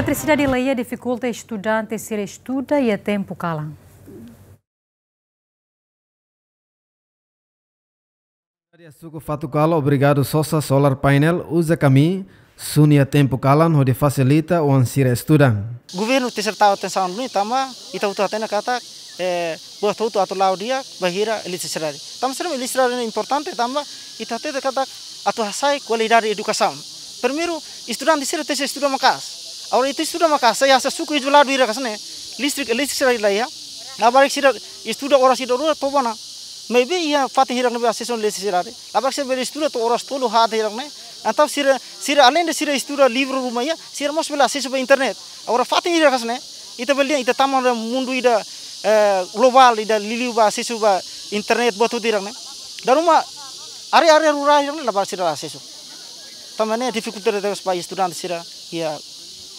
Eletricidade e leia dificulta estudante se ele estuda e é tempo calam. obrigado Sosa Solar panel, usa kami Sunia tempo kalan hode facilita o ansira estudan. Governo te serta atenção no itama, ita utu kata eh buah atau lau dia bahira eletricidade. Tam serem eletricidade é importante tamba ita te kata atu hasai qualidade educação. Primeiro, estudante sira te estuda makas. ಅವ್ರು ಇತ್ತೀಚೆಗೆ ನಮ್ಮ ಕಸ ಯಾಸ ಸುಖ ಇಜ್ವಲ ಇರೋ ಕಸನೆ listrik listrik sira ya itu sudah orang ora sida ora tobana maybe iya fati hirang nabi asison listrik sira re labarik sira beri istuda to ora stolu hat hirang ne sih sih sira alen de sira istuda libro rumah ya sih mos bela asison internet ora fati hirang kasne ita belia ita tamon mundu ida global ida liliu ba asison ba internet batu hirang ne daruma are are rural hirang ne labarik sira asison tamane difficulty de pas student sira iya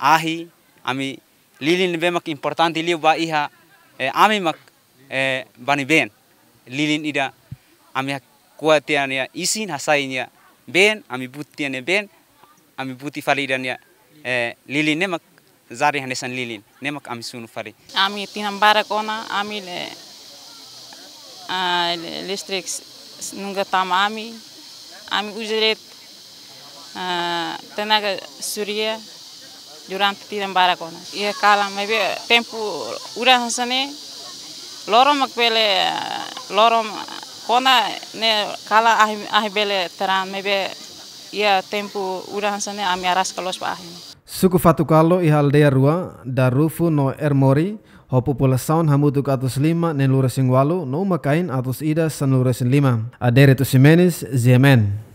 ahi ami lilin bemak important, liu ba iha eh, ami mak eh, bani ben lilin ida ami kuatian ya isin hasain ya ben ami butian ya ben ami buti fali dan ya eh, lilin nemak zari hanesan lilin nemak ami sunu fari ami tinam barakona ami le uh, listrik nunga tam ami ami ujret uh, tenaga surya jurang titiran bara kona ia kala mebe tempu ura hasane loro makbele loro kona ne kala ahi ahi bele teran mebe ia tempu ura hasane ami aras kalos pa ahi suku fatukalo i haldea rua darufu no ermori ho populasaon hamutuk atus lima nen lurasin walu no makain atus ida san lurasin lima adere tu simenis ziemen